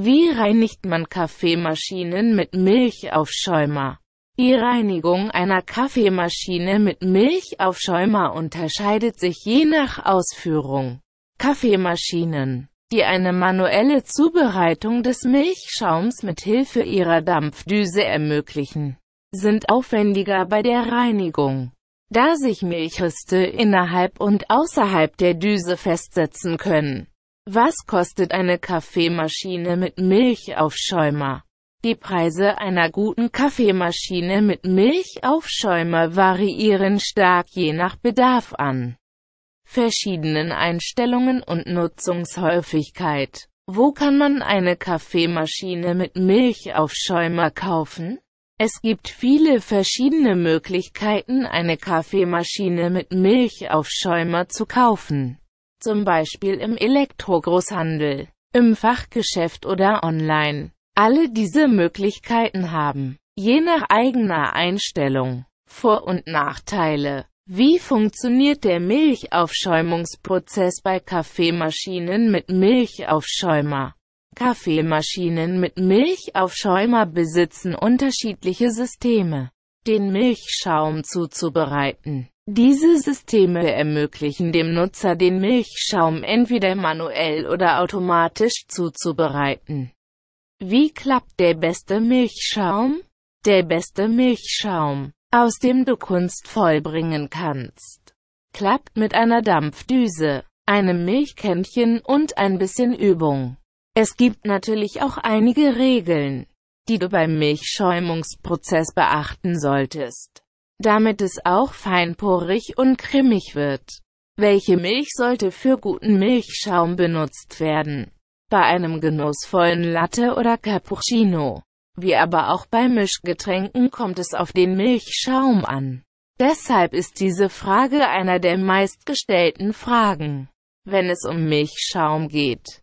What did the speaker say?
Wie reinigt man Kaffeemaschinen mit Milchaufschäumer? Die Reinigung einer Kaffeemaschine mit Milchaufschäumer unterscheidet sich je nach Ausführung. Kaffeemaschinen, die eine manuelle Zubereitung des Milchschaums mit Hilfe ihrer Dampfdüse ermöglichen, sind aufwendiger bei der Reinigung. Da sich Milchreste innerhalb und außerhalb der Düse festsetzen können, was kostet eine Kaffeemaschine mit Milchaufschäumer? Die Preise einer guten Kaffeemaschine mit Milchaufschäumer variieren stark je nach Bedarf an verschiedenen Einstellungen und Nutzungshäufigkeit. Wo kann man eine Kaffeemaschine mit Milchaufschäumer kaufen? Es gibt viele verschiedene Möglichkeiten, eine Kaffeemaschine mit Milchaufschäumer zu kaufen zum Beispiel im Elektrogroßhandel, im Fachgeschäft oder online. Alle diese Möglichkeiten haben, je nach eigener Einstellung, Vor- und Nachteile. Wie funktioniert der Milchaufschäumungsprozess bei Kaffeemaschinen mit Milchaufschäumer? Kaffeemaschinen mit Milchaufschäumer besitzen unterschiedliche Systeme, den Milchschaum zuzubereiten. Diese Systeme ermöglichen dem Nutzer den Milchschaum entweder manuell oder automatisch zuzubereiten. Wie klappt der beste Milchschaum? Der beste Milchschaum, aus dem du Kunst vollbringen kannst, klappt mit einer Dampfdüse, einem Milchkännchen und ein bisschen Übung. Es gibt natürlich auch einige Regeln, die du beim Milchschäumungsprozess beachten solltest damit es auch feinporig und cremig wird. Welche Milch sollte für guten Milchschaum benutzt werden? Bei einem genussvollen Latte oder Cappuccino. Wie aber auch bei Mischgetränken kommt es auf den Milchschaum an. Deshalb ist diese Frage einer der meistgestellten Fragen, wenn es um Milchschaum geht.